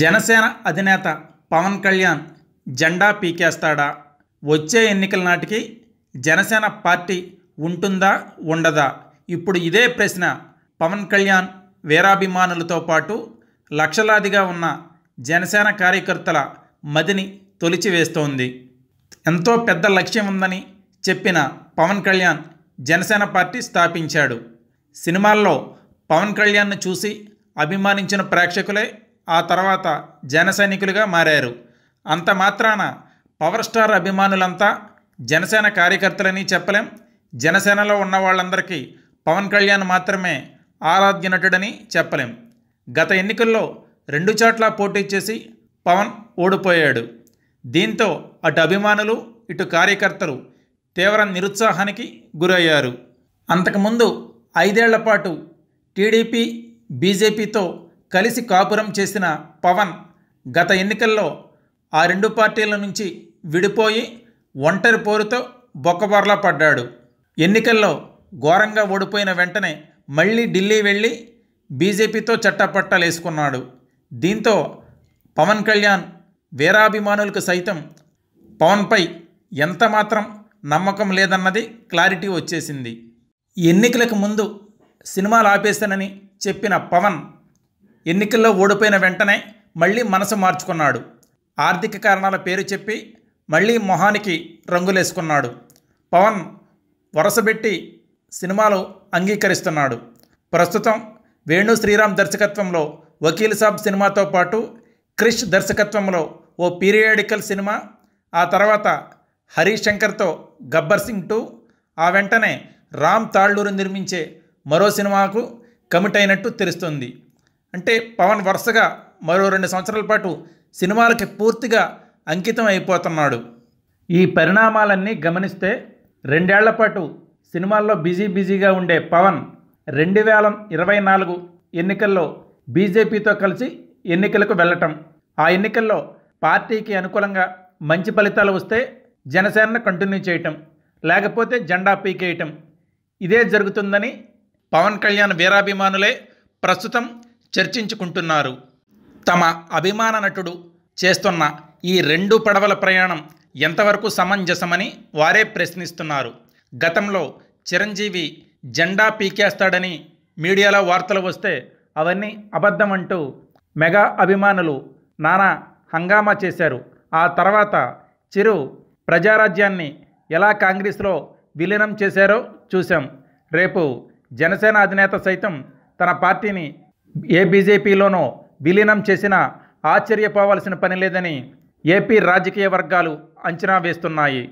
జనసేన అధినేత పవన్ కళ్యాణ్ జెండా పీకేస్తాడా వచ్చే ఎన్నికల నాటికి జనసేన పార్టీ ఉంటుందా ఉండదా ఇప్పుడు ఇదే ప్రశ్న పవన్ కళ్యాణ్ వీరాభిమానులతో పాటు లక్షలాదిగా ఉన్న జనసేన కార్యకర్తల మదిని తొలిచివేస్తోంది ఎంతో పెద్ద లక్ష్యం ఉందని చెప్పిన పవన్ కళ్యాణ్ జనసేన పార్టీ స్థాపించాడు సినిమాల్లో పవన్ కళ్యాణ్ను చూసి అభిమానించిన ప్రేక్షకులే ఆ తర్వాత జన సైనికులుగా మారారు అంత మాత్రాన పవర్ స్టార్ అభిమానులంతా జనసేన కార్యకర్తలని చెప్పలేం జనసేనలో ఉన్న వాళ్ళందరికీ పవన్ కళ్యాణ్ మాత్రమే ఆరాధ్య నటుడని చెప్పలేం గత ఎన్నికల్లో రెండు చోట్ల పోటీ చేసి పవన్ ఓడిపోయాడు దీంతో అటు అభిమానులు ఇటు కార్యకర్తలు తీవ్ర నిరుత్సాహానికి గురయ్యారు అంతకుముందు ఐదేళ్ల పాటు టీడీపీ బీజేపీతో కలిసి కాపురం చేసిన పవన్ గత ఎన్నికల్లో ఆ రెండు పార్టీల నుంచి విడిపోయి ఒంటరి పోరుతో బొక్కబొరలా పడ్డాడు ఎన్నికల్లో ఘోరంగా ఓడిపోయిన వెంటనే మళ్ళీ ఢిల్లీ వెళ్ళి బీజేపీతో చట్టపట్టలేసుకున్నాడు దీంతో పవన్ కళ్యాణ్ వీరాభిమానులకు సైతం పవన్పై ఎంత మాత్రం నమ్మకం లేదన్నది క్లారిటీ వచ్చేసింది ఎన్నికలకు ముందు సినిమాలు ఆపేశానని చెప్పిన పవన్ ఎన్నికల్లో ఓడిపోయిన వెంటనే మళ్ళీ మనసు మార్చుకున్నాడు ఆర్థిక కారణాల పేరు చెప్పి మళ్ళీ మొహానికి రంగులేసుకున్నాడు పవన్ వరసబెట్టి సినిమాలు అంగీకరిస్తున్నాడు ప్రస్తుతం వేణు శ్రీరామ్ దర్శకత్వంలో వకీల్ సాబ్ సినిమాతో పాటు క్రిష్ దర్శకత్వంలో ఓ పీరియాడికల్ సినిమా ఆ తర్వాత హరీశంకర్తో గబ్బర్ సింగ్ టూ ఆ వెంటనే రామ్ తాళ్ళూరు నిర్మించే మరో సినిమాకు కమిట్ అయినట్టు తెలుస్తుంది అంటే పవన్ వరుసగా మరో రెండు సంవత్సరాల పాటు సినిమాలకి పూర్తిగా అంకితం అయిపోతున్నాడు ఈ పరిణామాలన్నీ గమనిస్తే రెండేళ్ల పాటు సినిమాల్లో బిజీ బిజీగా ఉండే పవన్ రెండు వేల ఇరవై నాలుగు ఎన్నికల్లో బీజేపీతో కలిసి ఎన్నికలకు వెళ్ళటం ఆ ఎన్నికల్లో పార్టీకి అనుకూలంగా మంచి ఫలితాలు వస్తే జనసేనను కంటిన్యూ చేయటం లేకపోతే జెండా పీకేయటం ఇదే జరుగుతుందని పవన్ కళ్యాణ్ వీరాభిమానులే ప్రస్తుతం చర్చించుకుంటున్నారు తమ అభిమాన నటుడు చేస్తున్న ఈ రెండు పడవల ప్రయాణం ఎంతవరకు సమంజసమని వారే ప్రశ్నిస్తున్నారు గతంలో చిరంజీవి జెండా పీకేస్తాడని మీడియాలో వార్తలు వస్తే అవన్నీ అబద్ధం అంటూ మెగా అభిమానులు నానా హంగామా చేశారు ఆ తర్వాత చిరు ప్రజారాజ్యాన్ని ఎలా కాంగ్రెస్లో విలీనం చేశారో చూశాం రేపు జనసేన అధినేత సైతం తన పార్టీని ఏ బీజేపీలోనో విలీనం చేసినా ఆశ్చర్యపోవాల్సిన పని లేదని ఏపీ రాజకీయ వర్గాలు అంచనా వేస్తున్నాయి